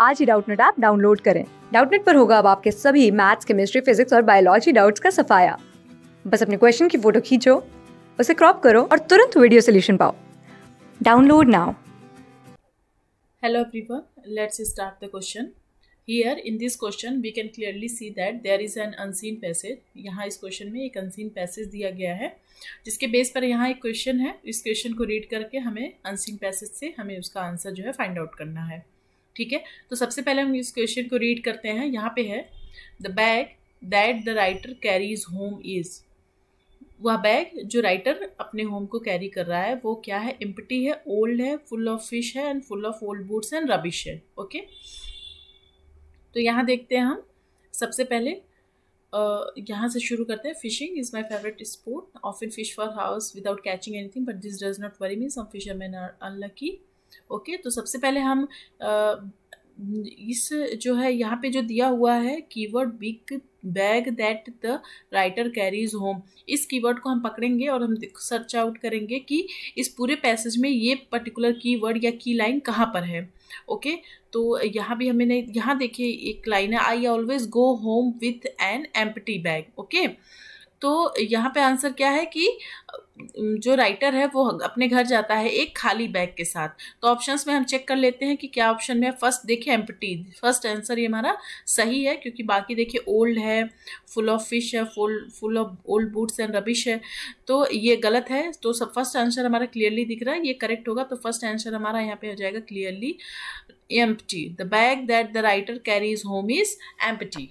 आज ही Doubtnut app download करें डाउटनेट पर होगा अब आपके सभी मैथ्स केमिस्ट्री फिजिक्स और बायोलॉजी डाउट का सफाया बस अपने क्वेश्चन की फोटो खींचो उसे क्रॉप करो और तुरंत वीडियो सोल्यूशन पाओ download now hello everyone let's start the question here in this question we can clearly see that there is an unseen passage यहाँ इस क्वेश्चन में एक अनसीन पैसेज दिया गया है जिसके बेस पर यहाँ एक क्वेश्चन है इस क्वेश्चन को रीड करके हमें अनसीन पैसेज से हमें उसका आंसर जो है फाइंड आउट करना है ठीक है तो सबसे पहले हम इस क्वेश्चन को रीड करते हैं यहाँ पे है the bag that the writer carries home is वह बैग जो राइटर अपने होम को कैरी कर रहा है वो क्या है एम्पटी है ओल्ड है फुल ऑफ फिश है and full of old boots and rubbish है ओके तो यहाँ देखते हैं हम सबसे पहले यहाँ से शुरू करते हैं fishing is my favourite sport often fish for hours without catching anything but this does not worry mean some man are unlucky okay तो सबसे पहले हम इस जो है यहाँ पे जो दिया हुआ है keyword big bag that the writer carries home इस कीवर्ड को हम पकड़ेंगे और हम सर्च आउट करेंगे कि इस पूरे पैसेज में ये पर्टिकुलर कीवर्ड या की लाइन कहाँ पर है ओके okay? तो यहाँ भी हमें यहाँ देखिए एक लाइन है I always go home with an empty bag okay तो यहाँ पे आंसर क्या है कि जो राइटर है वो अपने घर जाता है एक खाली बैग के साथ तो ऑप्शंस में हम चेक कर लेते हैं कि क्या ऑप्शन में फर्स्ट देखिए एम्पटी फर्स्ट आंसर ये हमारा सही है क्योंकि बाकी देखिए ओल्ड है फुल ऑफ फिश है full full of old boots and rubbish है तो ये गलत है तो सब फर्स्ट आंसर हमारा क्लियरली दिख रहा है ये करेक्ट होगा तो फर्स्ट आंसर हमारा यहाँ पे हो जाएगा clearly empty the bag that the writer carries home is empty